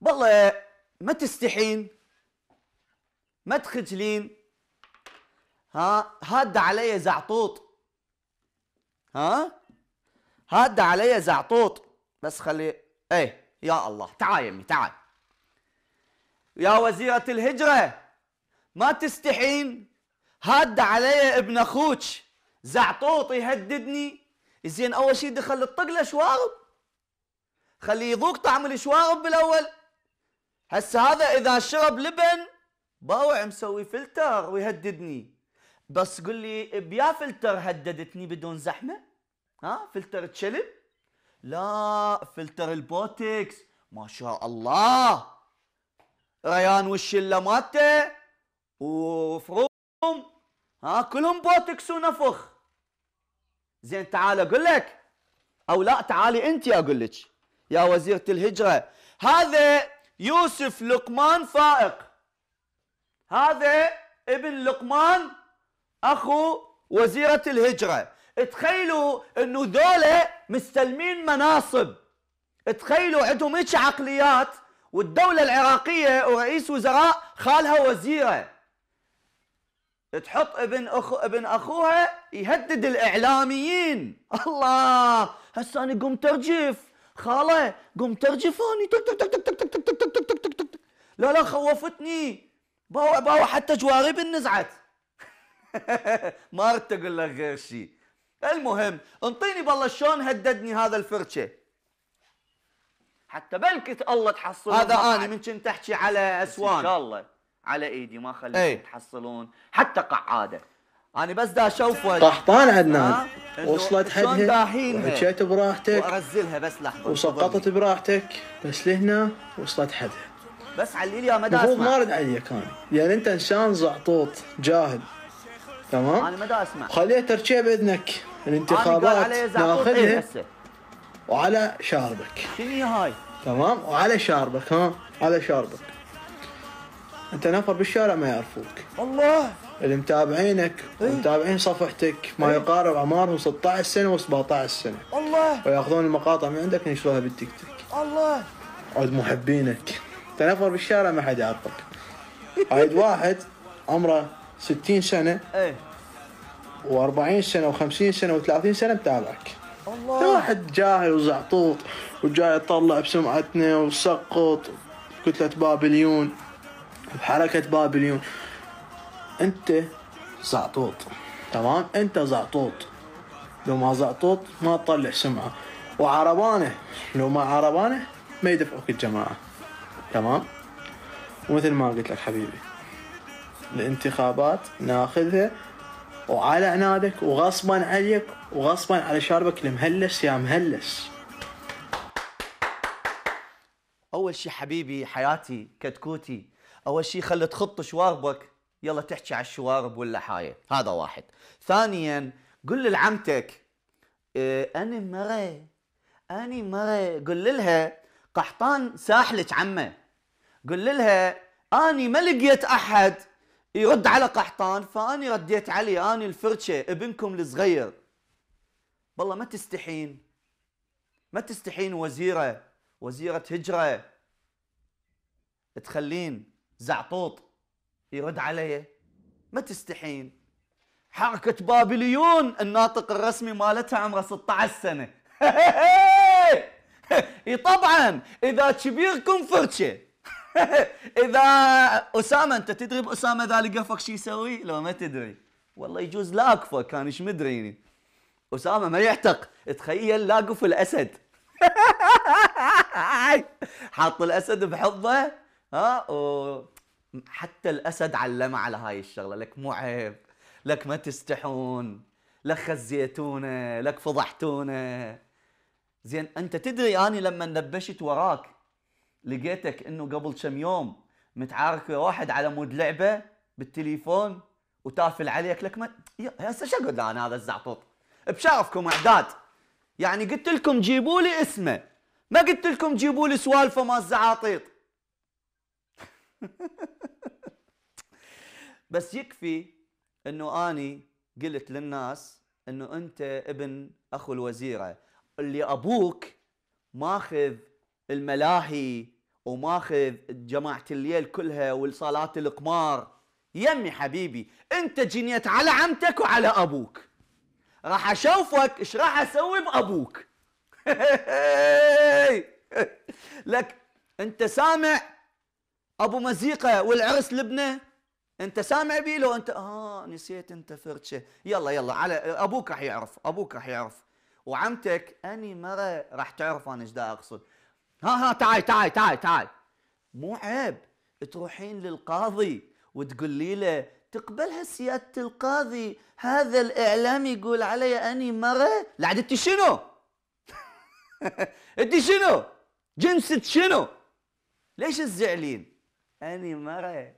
بالله ما تستحين ما تخجلين ها هاد علي زعطوط ها هاد علي زعطوط بس خلي ايه يا الله تعال يمي تعال يا وزيرة الهجرة ما تستحين هاد علي ابن اخوك زعطوط يهددني زين اول شي دخل الطقله شوارب خليه يذوق طعم الشوارب بالاول هسه هذا اذا شرب لبن باوع مسوي فلتر ويهددني بس قل لي بيا فلتر هددتني بدون زحمه ها فلتر تشلب لا فلتر البوتكس ما شاء الله ريان والشله مالته وفروم ها كلهم بوتكس ونفخ زين تعال اقول لك او لا تعالي انت اقول لك يا وزيره الهجره هذا يوسف لقمان فائق هذا ابن لقمان اخو وزيره الهجره تخيلوا انه ذولا مستلمين مناصب تخيلوا عندهم هيك عقليات والدوله العراقيه ورئيس وزراء خالها وزيره تحط ابن اخو ابن اخوها يهدد الاعلاميين الله هسه انا قمت ارجف خاله قمت ترجفوني تك تك تك تك تك تك تك تك تك تك تك تك تك لا لا خوفتني باو باو حتى جوارب نزعت ما اردت اقول لك غير شيء المهم انطيني بالله شلون هددني هذا الفرشه حتى بلكت الله تحصلون هذا انا من كنت احكي على اسوان ان شاء الله على ايدي ما خليت تحصلون حتى قعاده انا بس دا اشوفك طحطان عدنان وصلت حدها وحكيت براحتك وارزلها بس لحظه وسقطت براحتك بس لهنا وصلت حدها بس علي لي مدى المفروض ما ارد عليك انا يعني انت انسان زعطوط جاهل تمام انا مدى اسمع خليها ترجع باذنك الانتخابات ناخذها إيه وعلى شاربك شنو هاي تمام وعلى شاربك ها على شاربك انت نفر بالشارع ما يعرفوك الله اللي متابعينك إيه. ومتابعين صفحتك ما إيه. يقارب اعمارهم 16 سنه و17 سنه الله وياخذون المقاطع من عندك ينشروها بالتيك توك الله عود محبينك تنفر بالشارع ما حد يعطلك عيد واحد عمره 60 سنه ايه و40 سنه و50 سنه و30 سنه متابعك الله واحد جاهل وزعطوط وجاي يطلع بسمعتنا وسقط كتله بابليون بحركه بابليون انت زعطوط تمام انت زعطوط لو ما زعطوط ما تطلع سمعه وعربانه لو ما عربانه ما يدفعوك الجماعه تمام ومثل ما قلت لك حبيبي الانتخابات ناخذها وعلى عنادك وغصبا عليك وغصبا على شاربك المهلس يا مهلس اول شي حبيبي حياتي كتكوتي اول شي خلت خط شواربك يلا تحكي على الشوارب ولا حايه هذا واحد ثانيا قل لعمتك إيه انا مرة انا مرة قل لها قحطان ساحلك عمه قل لها اني ما لقيت احد يرد على قحطان فاني رديت علي اني الفرشه ابنكم الصغير والله ما تستحين ما تستحين وزيره وزيره هجره تخلين زعطوط يرد علي ما تستحين حركة بابليون الناطق الرسمي مالتها عمره 16 سنة طبعا إذا كبيركم فرشة إذا أسامة أنت تدري بأسامة إذا لقفك شي شو يسوي؟ لو ما تدري والله يجوز لا أكفى كان إيش مدريني أسامة ما يعتق تخيل لاقف الأسد حاط الأسد بحظه ها و... حتى الاسد علم على هاي الشغله لك مو عيب لك ما تستحون لك خزيتونا لك فضحتونا زين انت تدري اني لما نبشت وراك لقيتك انه قبل كم يوم متعارك ويا واحد على مود لعبه بالتليفون وتافل عليك لك ما هسه شو اقول انا هذا الزعطوط بشرفكم اعداد يعني قلت لكم جيبوا لي اسمه ما قلت لكم جيبوا لي سوالفه ما الزعاطيط بس يكفي انه اني قلت للناس انه انت ابن اخو الوزيره اللي ابوك ماخذ الملاهي وماخذ جماعه الليل كلها والصالات القمار يمي حبيبي انت جنيت على عمتك وعلى ابوك راح اشوفك ايش راح اسوي بابوك لك انت سامع ابو مزيقه والعرس لبنه انت سامع بي لو انت اه نسيت انت فرشه يلا يلا على ابوك راح يعرف ابوك راح يعرف وعمتك اني مره راح تعرف انا ايش دا اقصد ها ها تعال تعال تعال تعال مو عيب تروحين للقاضي وتقولي له تقبلها سيادة القاضي هذا الإعلام يقول علي أني مرة لا أنت شنو؟ أنت شنو؟ جنسك شنو؟ ليش تزعلين؟ أني مرة